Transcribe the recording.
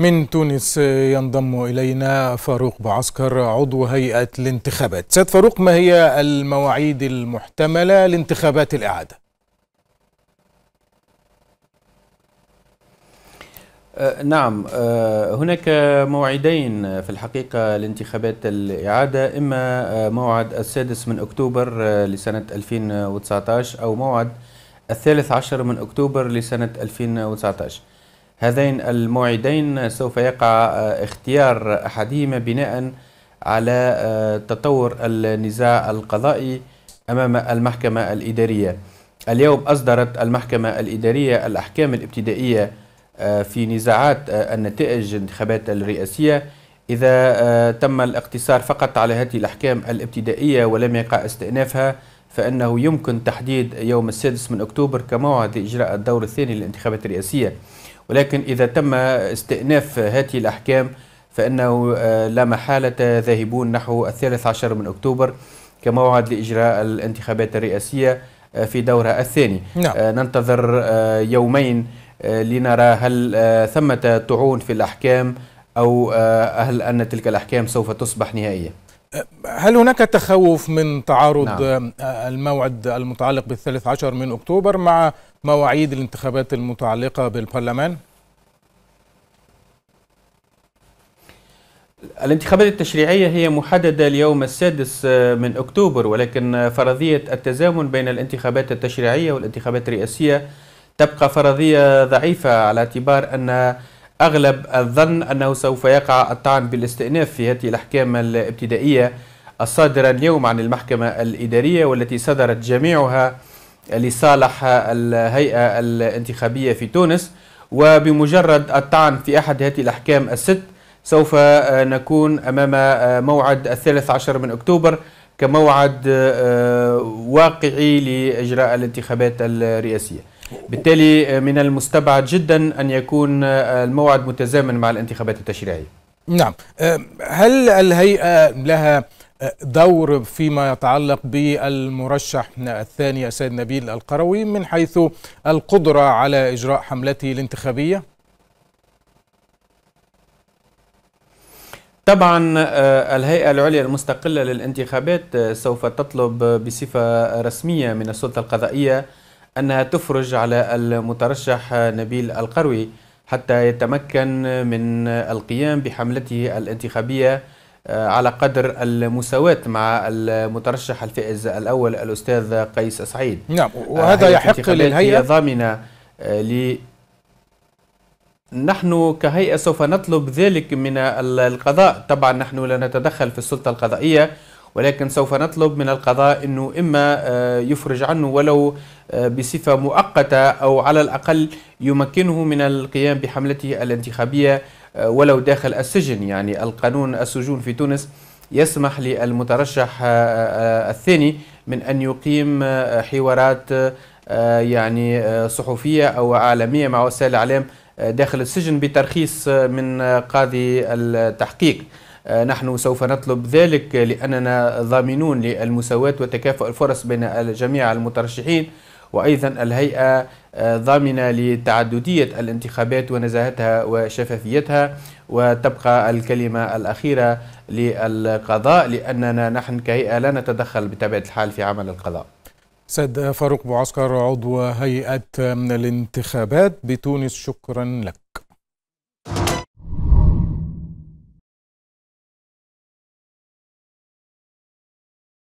من تونس ينضم إلينا فاروق بعسكر عضو هيئة الانتخابات سيد فاروق ما هي المواعيد المحتملة لانتخابات الإعادة؟ أه، نعم أه، هناك موعدين في الحقيقة لانتخابات الإعادة إما أه، موعد السادس من أكتوبر لسنة 2019 أو موعد الثالث عشر من أكتوبر لسنة 2019 هذين الموعدين سوف يقع آه، اختيار أحدهما بناء على آه، تطور النزاع القضائي أمام المحكمة الإدارية اليوم أصدرت المحكمة الإدارية الأحكام الابتدائية آه، في نزاعات النتائج الانتخابات الرئاسية إذا تم الاقتصار فقط على هذه الأحكام الابتدائية ولم يقع استئنافها فإنه يمكن تحديد يوم السادس من أكتوبر كموعد لإجراء الدور الثاني للانتخابات الرئاسية ولكن إذا تم استئناف هذه الأحكام فإنه آه، لا محالة ذاهبون نحو الثالث عشر من أكتوبر كموعد لإجراء الانتخابات الرئاسية آه، في دورها الثاني نعم. آه، ننتظر يومين لنرى هل ثمة طعون في الأحكام أو هل أن تلك الأحكام سوف تصبح نهائية هل هناك تخوف من تعارض نعم. آه، الموعد المتعلق بالثالث عشر من أكتوبر مع مواعيد الانتخابات المتعلقة بالبرلمان؟ الانتخابات التشريعية هي محددة اليوم السادس آه، من أكتوبر ولكن فرضية التزامن بين الانتخابات التشريعية والانتخابات الرئاسية تبقى فرضية ضعيفة على اعتبار أن أغلب الظن أنه سوف يقع الطعن بالاستئناف في هذه الأحكام الابتدائية الصادرة اليوم عن المحكمة الإدارية والتي صدرت جميعها لصالح الهيئة الانتخابية في تونس وبمجرد الطعن في أحد هذه الأحكام الست سوف نكون أمام موعد الثالث عشر من أكتوبر كموعد آه، واقعي لإجراء الانتخابات الرئاسية بالتالي آه، من المستبعد جدا أن يكون آه، الموعد متزامن مع الانتخابات التشريعية نعم آه، هل الهيئة لها دور فيما يتعلق بالمرشح الثاني السيد نبيل القروي من حيث القدرة على إجراء حملته الانتخابية؟ طبعا الهيئة العليا المستقلة للانتخابات سوف تطلب بصفة رسمية من السلطة القضائية أنها تفرج على المترشح نبيل القروي حتى يتمكن من القيام بحملته الانتخابية آه، على قدر المساواة مع المترشح الفائز الأول الأستاذ قيس سعيد نعم آه، وهذا يحق للهيئة ضامنة آه، ل نحن كهيئة سوف نطلب ذلك من القضاء طبعا نحن لا نتدخل في السلطة القضائية ولكن سوف نطلب من القضاء أنه إما آه، يفرج عنه ولو آه، بصفة مؤقتة أو على الأقل يمكنه من القيام بحملته الانتخابية آه، ولو داخل السجن يعني القانون السجون في تونس يسمح للمترشح الثاني من أن يقيم حوارات يعني صحفية أو عالمية مع وسائل الإعلام داخل السجن بترخيص من قاضي التحقيق آه، نحن سوف نطلب ذلك لأننا ضامنون للمساواة وتكافؤ الفرص بين جميع المترشحين وأيضا الهيئة آه، ضامنة لتعددية الانتخابات ونزاهتها وشفافيتها وتبقى الكلمة الأخيرة للقضاء لأننا نحن كهيئة لا نتدخل بطبيعة الحال في عمل القضاء سيد فاروق بوعسكر عضو هيئة الانتخابات بتونس شكرا لك